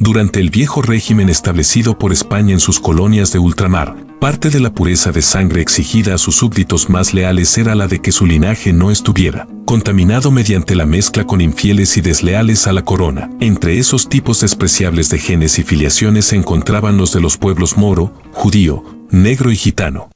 Durante el viejo régimen establecido por España en sus colonias de ultramar, parte de la pureza de sangre exigida a sus súbditos más leales era la de que su linaje no estuviera contaminado mediante la mezcla con infieles y desleales a la corona. Entre esos tipos despreciables de genes y filiaciones se encontraban los de los pueblos moro, judío, negro y gitano.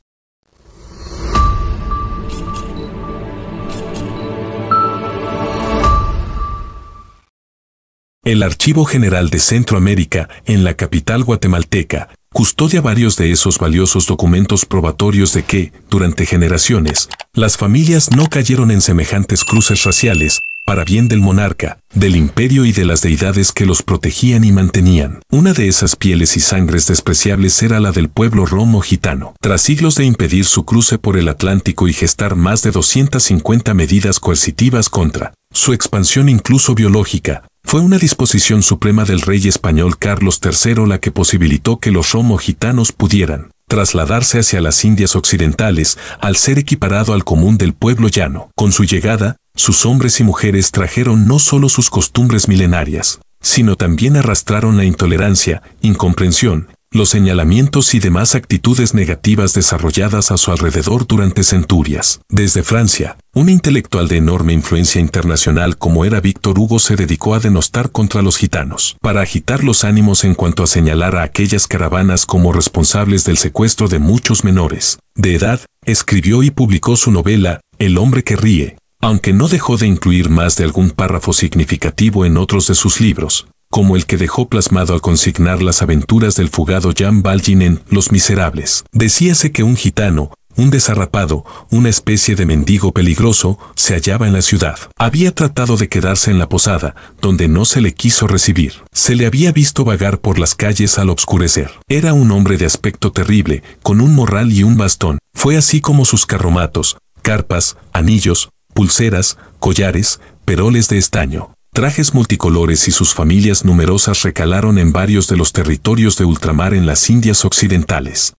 El Archivo General de Centroamérica, en la capital guatemalteca, custodia varios de esos valiosos documentos probatorios de que, durante generaciones, las familias no cayeron en semejantes cruces raciales, para bien del monarca, del imperio y de las deidades que los protegían y mantenían. Una de esas pieles y sangres despreciables era la del pueblo romo gitano. Tras siglos de impedir su cruce por el Atlántico y gestar más de 250 medidas coercitivas contra su expansión incluso biológica, fue una disposición suprema del rey español Carlos III la que posibilitó que los romo gitanos pudieran trasladarse hacia las Indias occidentales al ser equiparado al común del pueblo llano. Con su llegada, sus hombres y mujeres trajeron no solo sus costumbres milenarias, sino también arrastraron la intolerancia, incomprensión los señalamientos y demás actitudes negativas desarrolladas a su alrededor durante centurias. Desde Francia, un intelectual de enorme influencia internacional como era Víctor Hugo se dedicó a denostar contra los gitanos, para agitar los ánimos en cuanto a señalar a aquellas caravanas como responsables del secuestro de muchos menores. De edad, escribió y publicó su novela, El hombre que ríe, aunque no dejó de incluir más de algún párrafo significativo en otros de sus libros, como el que dejó plasmado al consignar las aventuras del fugado Jan Valjean Los Miserables. Decíase que un gitano, un desarrapado, una especie de mendigo peligroso, se hallaba en la ciudad. Había tratado de quedarse en la posada, donde no se le quiso recibir. Se le había visto vagar por las calles al obscurecer. Era un hombre de aspecto terrible, con un morral y un bastón. Fue así como sus carromatos, carpas, anillos, pulseras, collares, peroles de estaño, Trajes multicolores y sus familias numerosas recalaron en varios de los territorios de ultramar en las Indias Occidentales.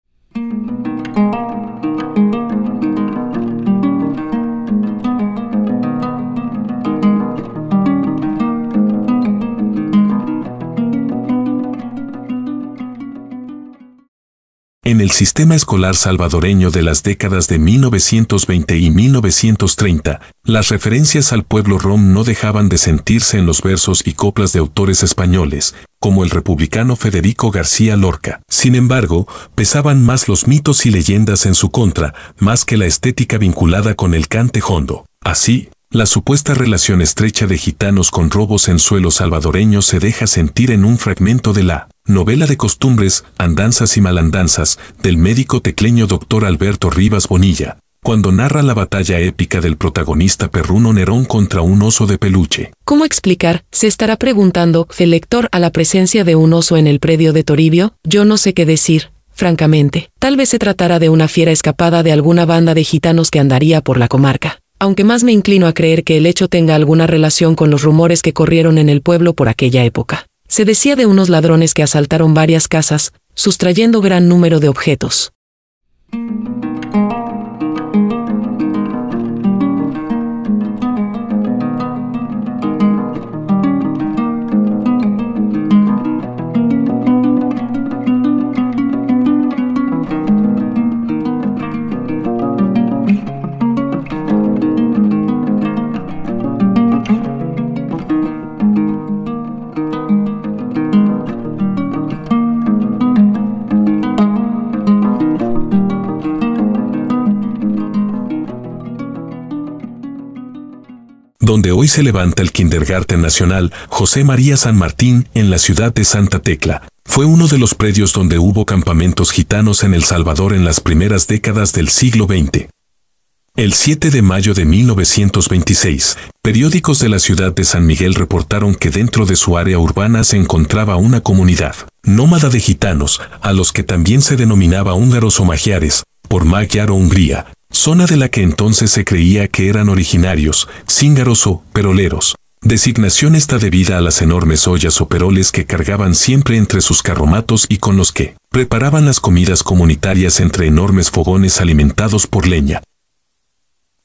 en el sistema escolar salvadoreño de las décadas de 1920 y 1930, las referencias al pueblo rom no dejaban de sentirse en los versos y coplas de autores españoles, como el republicano Federico García Lorca. Sin embargo, pesaban más los mitos y leyendas en su contra, más que la estética vinculada con el cante hondo. Así, la supuesta relación estrecha de gitanos con robos en suelo salvadoreño se deja sentir en un fragmento de la Novela de costumbres, andanzas y malandanzas, del médico tecleño doctor Alberto Rivas Bonilla, cuando narra la batalla épica del protagonista perruno Nerón contra un oso de peluche. ¿Cómo explicar? Se estará preguntando el lector a la presencia de un oso en el predio de Toribio, yo no sé qué decir, francamente. Tal vez se tratara de una fiera escapada de alguna banda de gitanos que andaría por la comarca aunque más me inclino a creer que el hecho tenga alguna relación con los rumores que corrieron en el pueblo por aquella época. Se decía de unos ladrones que asaltaron varias casas, sustrayendo gran número de objetos. donde hoy se levanta el Kindergarten Nacional José María San Martín en la ciudad de Santa Tecla. Fue uno de los predios donde hubo campamentos gitanos en El Salvador en las primeras décadas del siglo XX. El 7 de mayo de 1926, periódicos de la ciudad de San Miguel reportaron que dentro de su área urbana se encontraba una comunidad nómada de gitanos, a los que también se denominaba húngaros o magiares, por magiar o Hungría, zona de la que entonces se creía que eran originarios, cíngaros o peroleros. Designación está debida a las enormes ollas o peroles que cargaban siempre entre sus carromatos y con los que preparaban las comidas comunitarias entre enormes fogones alimentados por leña.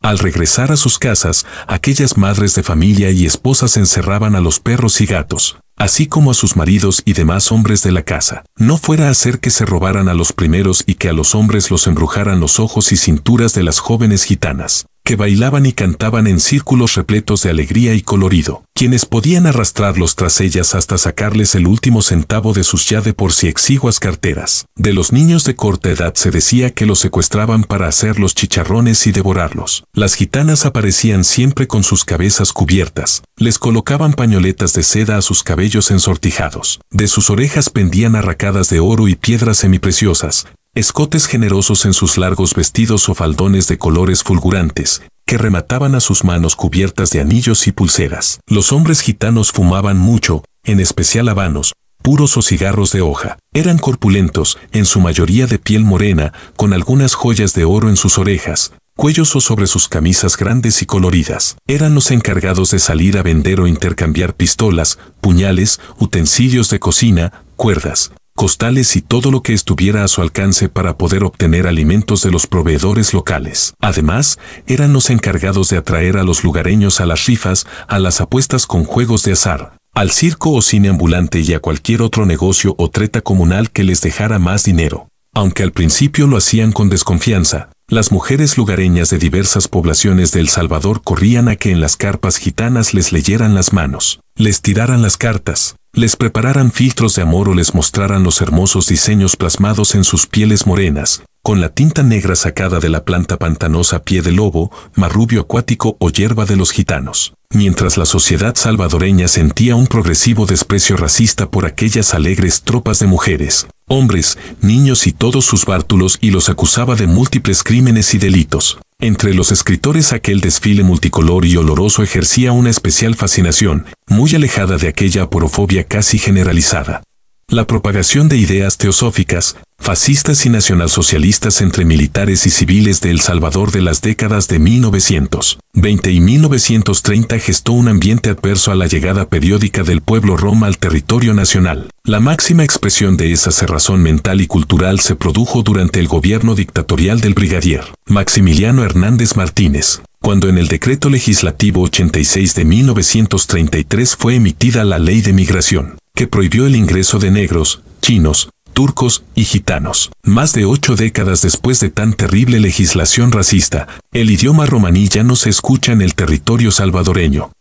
Al regresar a sus casas, aquellas madres de familia y esposas encerraban a los perros y gatos, así como a sus maridos y demás hombres de la casa. No fuera a ser que se robaran a los primeros y que a los hombres los embrujaran los ojos y cinturas de las jóvenes gitanas que bailaban y cantaban en círculos repletos de alegría y colorido, quienes podían arrastrarlos tras ellas hasta sacarles el último centavo de sus ya de por sí exiguas carteras. De los niños de corta edad se decía que los secuestraban para hacer los chicharrones y devorarlos. Las gitanas aparecían siempre con sus cabezas cubiertas, les colocaban pañoletas de seda a sus cabellos ensortijados, de sus orejas pendían arracadas de oro y piedras semipreciosas, escotes generosos en sus largos vestidos o faldones de colores fulgurantes, que remataban a sus manos cubiertas de anillos y pulseras. Los hombres gitanos fumaban mucho, en especial habanos, puros o cigarros de hoja. Eran corpulentos, en su mayoría de piel morena, con algunas joyas de oro en sus orejas, cuellos o sobre sus camisas grandes y coloridas. Eran los encargados de salir a vender o intercambiar pistolas, puñales, utensilios de cocina, cuerdas, costales y todo lo que estuviera a su alcance para poder obtener alimentos de los proveedores locales. Además, eran los encargados de atraer a los lugareños a las rifas, a las apuestas con juegos de azar, al circo o cine ambulante y a cualquier otro negocio o treta comunal que les dejara más dinero. Aunque al principio lo hacían con desconfianza, las mujeres lugareñas de diversas poblaciones del Salvador corrían a que en las carpas gitanas les leyeran las manos, les tiraran las cartas, les prepararan filtros de amor o les mostraran los hermosos diseños plasmados en sus pieles morenas, con la tinta negra sacada de la planta pantanosa pie de lobo, marrubio acuático o hierba de los gitanos. Mientras la sociedad salvadoreña sentía un progresivo desprecio racista por aquellas alegres tropas de mujeres, hombres, niños y todos sus bártulos y los acusaba de múltiples crímenes y delitos. Entre los escritores aquel desfile multicolor y oloroso ejercía una especial fascinación, muy alejada de aquella aporofobia casi generalizada. La propagación de ideas teosóficas, fascistas y nacionalsocialistas entre militares y civiles de El Salvador de las décadas de 1920 y 1930 gestó un ambiente adverso a la llegada periódica del pueblo roma al territorio nacional. La máxima expresión de esa cerrazón mental y cultural se produjo durante el gobierno dictatorial del brigadier Maximiliano Hernández Martínez cuando en el decreto legislativo 86 de 1933 fue emitida la ley de migración que prohibió el ingreso de negros, chinos, turcos y gitanos. Más de ocho décadas después de tan terrible legislación racista, el idioma romaní ya no se escucha en el territorio salvadoreño.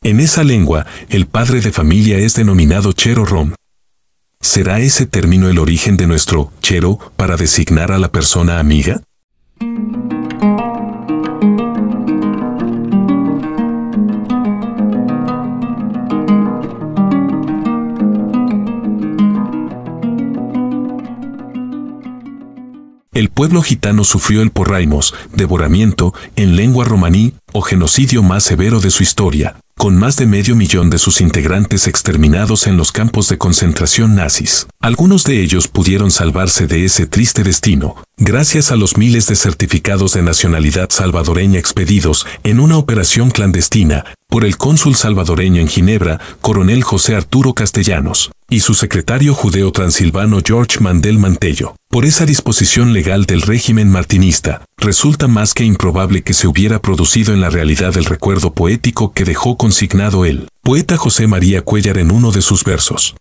En esa lengua, el padre de familia es denominado chero rom. ¿Será ese término el origen de nuestro chero para designar a la persona amiga? el pueblo gitano sufrió el porraimos, devoramiento, en lengua romaní, o genocidio más severo de su historia, con más de medio millón de sus integrantes exterminados en los campos de concentración nazis. Algunos de ellos pudieron salvarse de ese triste destino, gracias a los miles de certificados de nacionalidad salvadoreña expedidos en una operación clandestina por el cónsul salvadoreño en Ginebra, coronel José Arturo Castellanos y su secretario judeo transilvano George Mandel Mantello, por esa disposición legal del régimen martinista, resulta más que improbable que se hubiera producido en la realidad el recuerdo poético que dejó consignado el poeta José María Cuellar en uno de sus versos.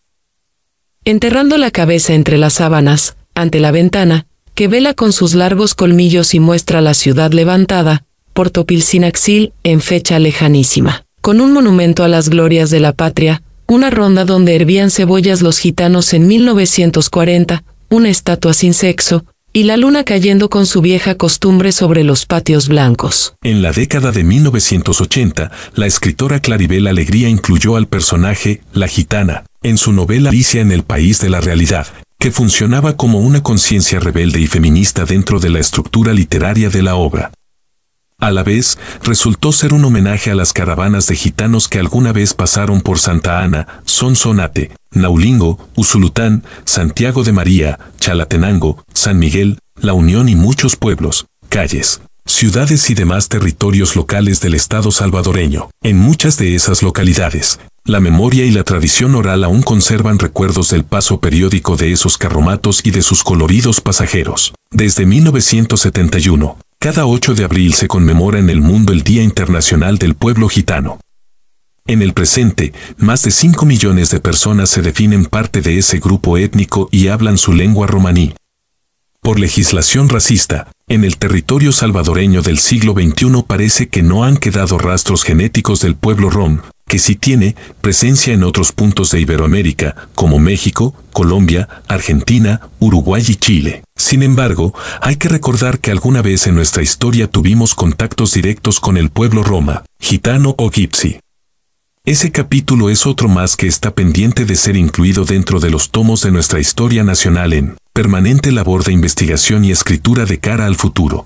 Enterrando la cabeza entre las sábanas, ante la ventana, que vela con sus largos colmillos y muestra la ciudad levantada, por axil, en fecha lejanísima, con un monumento a las glorias de la patria, una ronda donde hervían cebollas los gitanos en 1940, una estatua sin sexo, y la luna cayendo con su vieja costumbre sobre los patios blancos. En la década de 1980, la escritora Claribel Alegría incluyó al personaje, la gitana, en su novela Alicia en el País de la Realidad, que funcionaba como una conciencia rebelde y feminista dentro de la estructura literaria de la obra. A la vez, resultó ser un homenaje a las caravanas de gitanos que alguna vez pasaron por Santa Ana, Sonsonate, Naulingo, Usulután, Santiago de María, Chalatenango, San Miguel, La Unión y muchos pueblos, calles, ciudades y demás territorios locales del Estado salvadoreño. En muchas de esas localidades, la memoria y la tradición oral aún conservan recuerdos del paso periódico de esos carromatos y de sus coloridos pasajeros. Desde 1971, cada 8 de abril se conmemora en el mundo el Día Internacional del Pueblo Gitano. En el presente, más de 5 millones de personas se definen parte de ese grupo étnico y hablan su lengua romaní. Por legislación racista, en el territorio salvadoreño del siglo XXI parece que no han quedado rastros genéticos del pueblo rom, que sí tiene presencia en otros puntos de Iberoamérica, como México, Colombia, Argentina, Uruguay y Chile. Sin embargo, hay que recordar que alguna vez en nuestra historia tuvimos contactos directos con el pueblo roma, gitano o Gipsy. Ese capítulo es otro más que está pendiente de ser incluido dentro de los tomos de nuestra historia nacional en permanente labor de investigación y escritura de cara al futuro.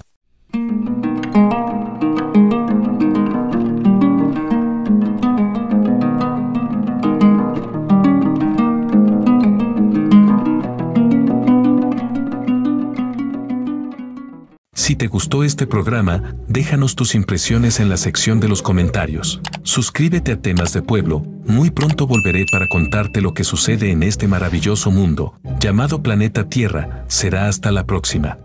Si te gustó este programa, déjanos tus impresiones en la sección de los comentarios. Suscríbete a Temas de Pueblo, muy pronto volveré para contarte lo que sucede en este maravilloso mundo, llamado planeta Tierra, será hasta la próxima.